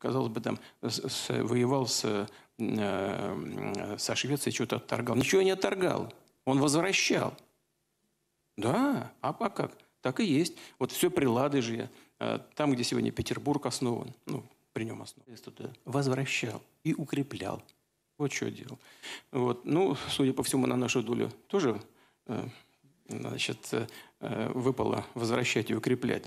казалось бы, там с, воевал с, э, э со Швецией, что-то отторгал. Ничего не отторгал, он возвращал. Да, а, а как? Так и есть. Вот все при Ладыже, э, там, где сегодня Петербург основан, ну, при нем основан, возвращал и укреплял. Вот что делал. Вот. Ну, судя по всему, на нашу долю тоже э, значит, выпало возвращать и укреплять.